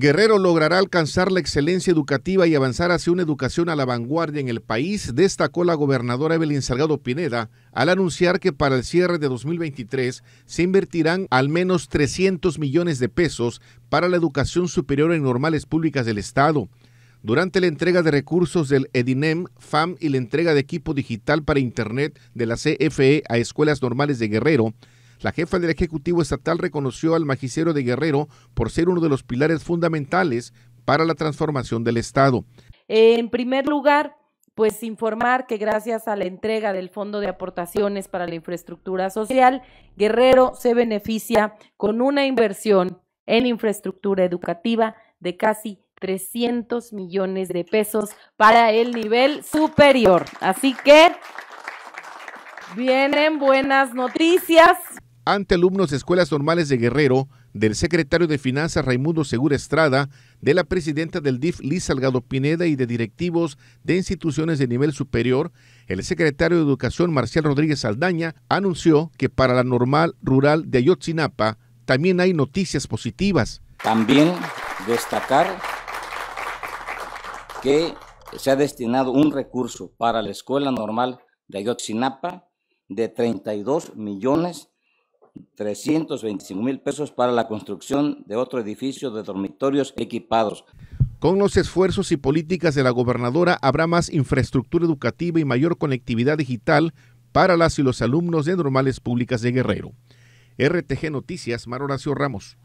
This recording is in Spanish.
Guerrero logrará alcanzar la excelencia educativa y avanzar hacia una educación a la vanguardia en el país, destacó la gobernadora Evelyn Salgado Pineda al anunciar que para el cierre de 2023 se invertirán al menos 300 millones de pesos para la educación superior en normales públicas del Estado. Durante la entrega de recursos del EDINEM, FAM y la entrega de equipo digital para Internet de la CFE a escuelas normales de Guerrero, la jefa del Ejecutivo Estatal reconoció al Magisterio de Guerrero por ser uno de los pilares fundamentales para la transformación del Estado. En primer lugar, pues informar que gracias a la entrega del Fondo de Aportaciones para la Infraestructura Social, Guerrero se beneficia con una inversión en infraestructura educativa de casi 300 millones de pesos para el nivel superior. Así que vienen buenas noticias ante alumnos de escuelas normales de Guerrero, del secretario de Finanzas Raimundo Segura Estrada, de la presidenta del DIF Liz Salgado Pineda y de directivos de instituciones de nivel superior, el secretario de Educación Marcial Rodríguez Aldaña anunció que para la normal rural de Ayotzinapa también hay noticias positivas. También destacar que se ha destinado un recurso para la escuela normal de Ayotzinapa de 32 millones 325 mil pesos para la construcción de otro edificio de dormitorios equipados. Con los esfuerzos y políticas de la gobernadora habrá más infraestructura educativa y mayor conectividad digital para las y los alumnos de normales públicas de Guerrero. RTG Noticias, Mar Horacio Ramos.